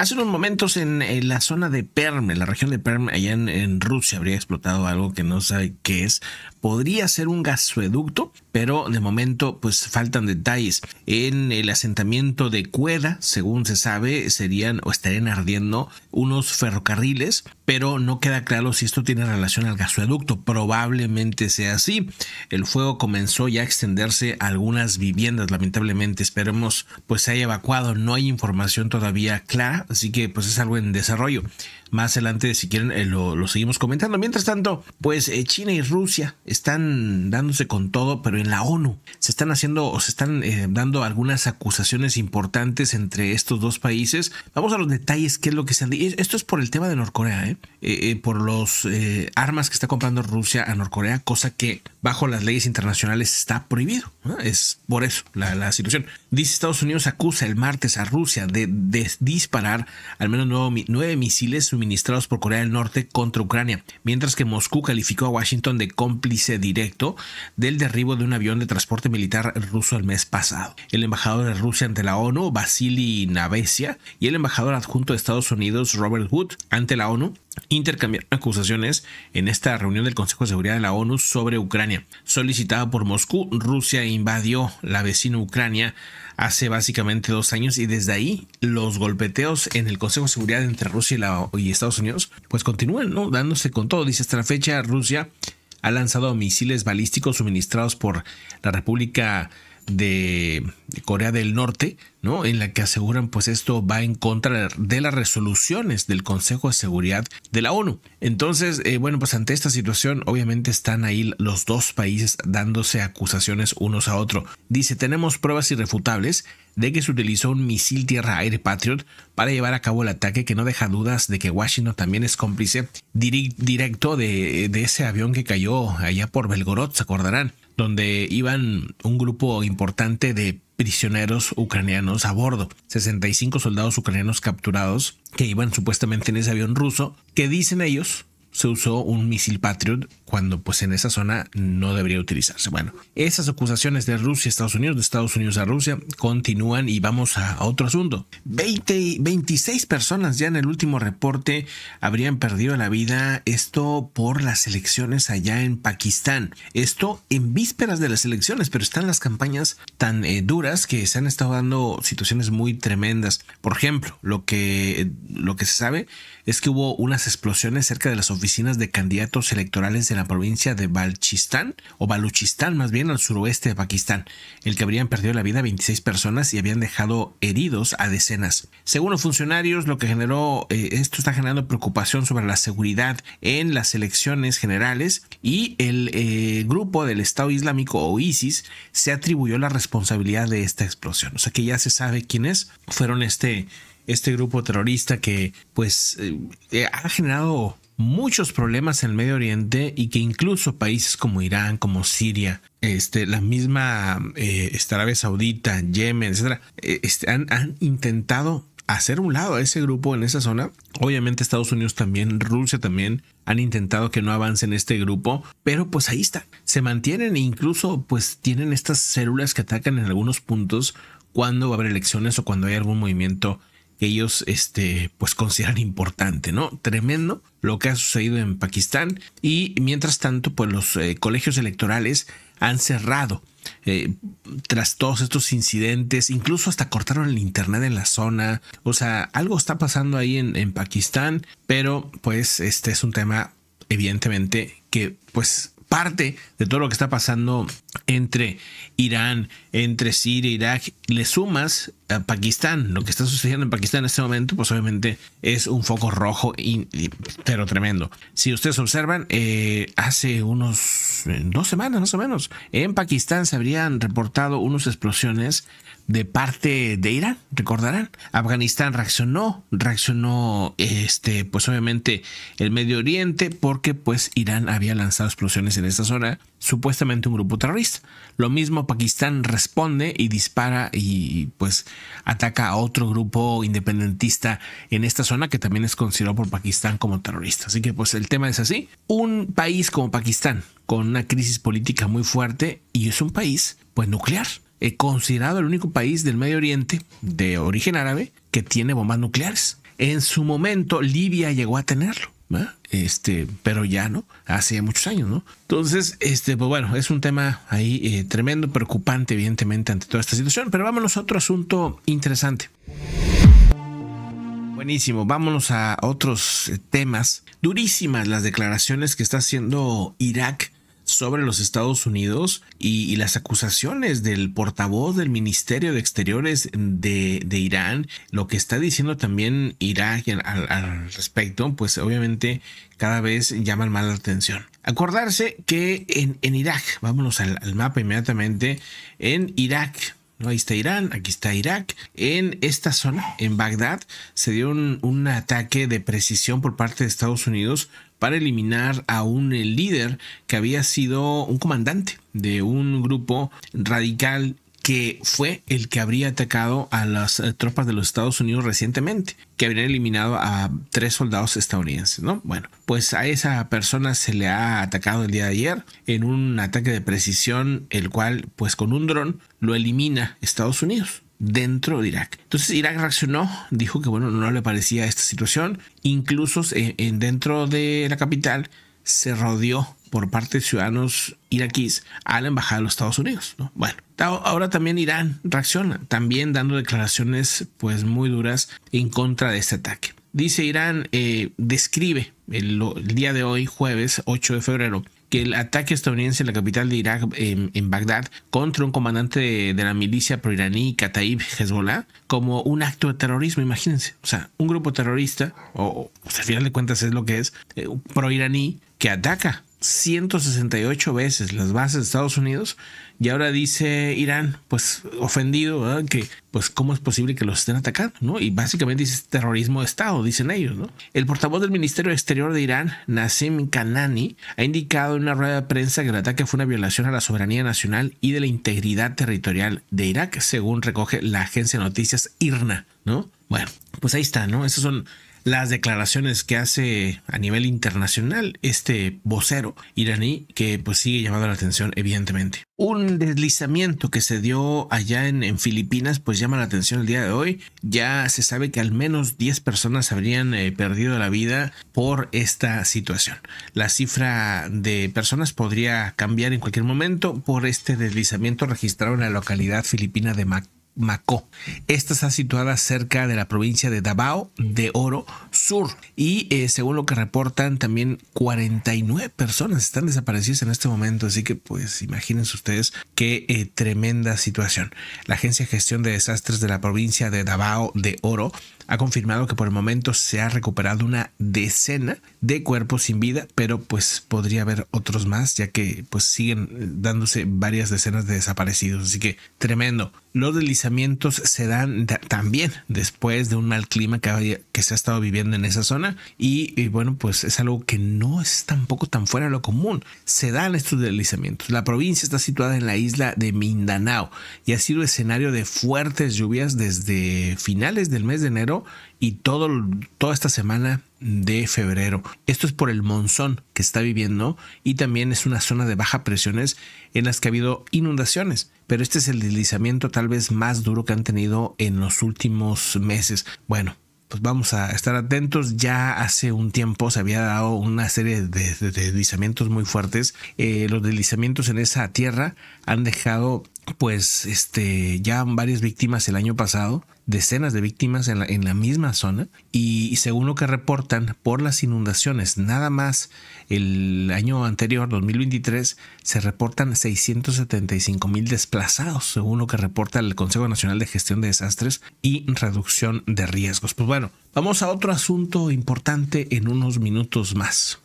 Hace unos momentos en, la zona de Perm, en la región de Perm, allá en, en Rusia, habría explotado algo que no sabe qué es. Podría ser un gasoducto, pero de momento pues faltan detalles. En el asentamiento de Cueda, según se sabe, serían o estarían ardiendo unos ferrocarriles, pero no queda claro si esto tiene relación al gasoducto. Probablemente sea así. El fuego comenzó ya a extenderse a algunas viviendas, lamentablemente. Esperemos pues se haya evacuado. No hay información todavía clara, así que pues es algo en desarrollo más adelante, si quieren, eh, lo, seguimos comentando. Mientras tanto, pues eh, China y Rusia están dándose con todo, pero en la ONU se están haciendo o se están eh, dando algunas acusaciones importantes entre estos dos países. Vamos a los detalles, qué es lo que se han dicho. Esto es por el tema de Norcorea, por los armas que está comprando Rusia a Norcorea, cosa que bajo las leyes internacionales está prohibido. Es por eso la, situación. Dice Estados Unidos acusa el martes a Rusia de, disparar al menos nueve, nueve misiles ministrados por Corea del Norte contra Ucrania, mientras que Moscú calificó a Washington de cómplice directo del derribo de un avión de transporte militar ruso el mes pasado. El embajador de Rusia ante la ONU, Vasily Navesia, y el embajador adjunto de Estados Unidos, Robert Wood, ante la ONU, intercambiaron acusaciones en esta reunión del Consejo de Seguridad de la ONU sobre Ucrania. Solicitada por Moscú, Rusia invadió la vecina Ucrania hace básicamente dos años y desde ahí los golpeteos en el Consejo de Seguridad entre Rusia y, la, y Estados Unidos pues continúan, ¿no? Dándose con todo. Dice, hasta la fecha Rusia ha lanzado misiles balísticos suministrados por la República de Corea del Norte, ¿no? En la que aseguran pues esto va en contra de las resoluciones del Consejo de Seguridad de la ONU. Entonces, eh, bueno, pues ante esta situación obviamente están ahí los dos países dándose acusaciones unos a otro. Dice, tenemos pruebas irrefutables de que se utilizó un misil tierra-aire Patriot para llevar a cabo el ataque que no deja dudas de que Washington también es cómplice directo de ese avión que cayó allá por Belgorod, se acordarán donde iban un grupo importante de prisioneros ucranianos a bordo, 65 soldados ucranianos capturados que iban supuestamente en ese avión ruso, que dicen ellos se usó un misil Patriot cuando pues en esa zona no debería utilizarse. Bueno, esas acusaciones de Rusia a Estados Unidos, de Estados Unidos a Rusia, continúan y vamos a, otro asunto. 20, 26 personas ya en el último reporte habrían perdido la vida, esto por las elecciones allá en Pakistán. Esto en vísperas de las elecciones, pero están las campañas tan eh, duras que se han estado dando situaciones muy tremendas. Por ejemplo, lo que, lo que se sabe es que hubo unas explosiones cerca de las oficinas de candidatos electorales de la provincia de Balchistán, o Baluchistán más bien, al suroeste de Pakistán, el que habrían perdido la vida 26 personas y habían dejado heridos a decenas. Según los funcionarios, lo que generó, eh, esto está generando preocupación sobre la seguridad en las elecciones generales y el eh, grupo del Estado Islámico o ISIS se atribuyó la responsabilidad de esta explosión. O sea que ya se sabe quiénes fueron este este grupo terrorista que pues eh, eh, ha generado muchos problemas en el Medio Oriente y que incluso países como Irán, como Siria, este, la misma eh, este, Arabia Saudita, Yemen, etcétera, este, han, han intentado hacer un lado a ese grupo en esa zona. Obviamente Estados Unidos también, Rusia también han intentado que no avancen en este grupo, pero pues ahí está. Se mantienen e incluso pues tienen estas células que atacan en algunos puntos cuando va a haber elecciones o cuando hay algún movimiento que ellos este, pues consideran importante, ¿no? Tremendo lo que ha sucedido en Pakistán y mientras tanto pues los eh, colegios electorales han cerrado. Eh, tras todos estos incidentes, incluso hasta cortaron el internet en la zona. O sea, algo está pasando ahí en, en Pakistán, pero pues este es un tema evidentemente que pues parte de todo lo que está pasando entre Irán, entre Siria, Irak, le sumas a Pakistán, lo que está sucediendo en Pakistán en este momento, pues obviamente es un foco rojo, pero tremendo. Si ustedes observan, eh, hace unos eh, dos semanas más o menos, en Pakistán se habrían reportado unas explosiones de parte de Irán, recordarán. Afganistán reaccionó, reaccionó este, pues obviamente el Medio Oriente, porque pues Irán había lanzado explosiones en esta zona, supuestamente un grupo terrorista. Lo mismo Pakistán responde y dispara y pues ataca a otro grupo independentista en esta zona que también es considerado por Pakistán como terrorista. Así que pues el tema es así. Un país como Pakistán con una crisis política muy fuerte y es un país pues nuclear. He eh, considerado el único país del Medio Oriente de origen árabe que tiene bombas nucleares. En su momento Libia llegó a tenerlo este, pero ya, ¿no? Hace muchos años, ¿no? Entonces, este, pues bueno, es un tema ahí eh, tremendo, preocupante, evidentemente, ante toda esta situación. Pero vámonos a otro asunto interesante. Buenísimo, vámonos a otros eh, temas. Durísimas las declaraciones que está haciendo Irak sobre los Estados Unidos y, las acusaciones del portavoz del Ministerio de Exteriores de, Irán, lo que está diciendo también Irak al, respecto, pues obviamente cada vez llaman más la atención. Acordarse que en, en Irak, vámonos al, mapa inmediatamente, en Irak, ¿no? ahí está Irán, aquí está Irak, en esta zona, en Bagdad, se dio un, un ataque de precisión por parte de Estados Unidos para eliminar a un eh, líder que había sido un comandante de un grupo radical que fue el que habría atacado a las eh, tropas de los Estados Unidos recientemente, que habrían eliminado a tres soldados estadounidenses, ¿no? Bueno, pues a esa persona se le ha atacado el día de ayer en un ataque de precisión, el cual, pues con un dron, lo elimina Estados Unidos dentro de Irak. Entonces Irak reaccionó, dijo que bueno, no le parecía esta situación, incluso en, dentro de la capital se rodeó por parte de ciudadanos iraquíes a la embajada de los Estados Unidos. Bueno, ahora también Irán reacciona, también dando declaraciones pues muy duras en contra de este ataque. Dice Irán, eh, describe el día de hoy, jueves 8 de febrero, que el ataque estadounidense en la capital de Irak, em, en, Bagdad, contra un comandante de, la milicia proiraní Kataib Hezbollah, como un acto de terrorismo, imagínense. O sea, un grupo terrorista, o, pues, al final de cuentas es lo que es, eh, proiraní, que ataca 168 veces las bases de Estados Unidos y ahora dice Irán, pues ofendido, que pues cómo es posible que los estén atacando, ¿no? Y básicamente dice terrorismo de Estado, dicen ellos, ¿no? El portavoz del Ministerio Exterior de Irán, Nassim Kanani, ha indicado en una rueda de prensa que el ataque fue una violación a la soberanía nacional y de la integridad territorial de Irak, según recoge la agencia de noticias IRNA, ¿no? Bueno, pues ahí está, ¿no? Esos son las declaraciones que hace a nivel internacional este vocero iraní que pues sigue llamando la atención evidentemente. Un deslizamiento que se dio allá en, Filipinas pues llama la atención el día de hoy. Ya se sabe que al menos 10 personas habrían eh, perdido la vida por esta situación. La cifra de personas podría cambiar en cualquier momento por este deslizamiento registrado en la localidad filipina de Mac Macó. Esta está situada cerca de la provincia de Davao de Oro Sur y eh, según lo que reportan también 49 personas están desaparecidas en este momento, así que pues imagínense ustedes qué eh, tremenda situación. La Agencia de Gestión de Desastres de la provincia de Davao de Oro ha confirmado que por el momento se ha recuperado una decena de cuerpos sin vida, pero pues podría haber otros más, ya que pues siguen eh, dándose varias decenas de desaparecidos. Así que tremendo. Los deslizamientos se dan también después de un mal clima que, se ha estado viviendo en esa zona y, bueno, pues es algo que no es tampoco tan fuera de lo común. Se dan estos deslizamientos. La provincia está situada en la isla de Mindanao y ha sido escenario de fuertes lluvias desde finales del mes de enero y todo, toda esta semana de febrero. Esto es por el monzón que está viviendo y también es una zona de baja presiones en las que ha habido inundaciones, pero este es el deslizamiento tal vez más duro que han tenido en los últimos meses. Bueno, pues vamos a estar atentos. Ya hace un tiempo se había dado una serie de, deslizamientos muy fuertes. Eh, los deslizamientos en esa tierra han dejado pues este, ya varias víctimas el año pasado, decenas de víctimas en la, misma zona y, según lo que reportan por las inundaciones, nada más el año anterior, 2023, se reportan 675 mil desplazados, según lo que reporta el Consejo Nacional de Gestión de Desastres y Reducción de Riesgos. Pues bueno, vamos a otro asunto importante en unos minutos más.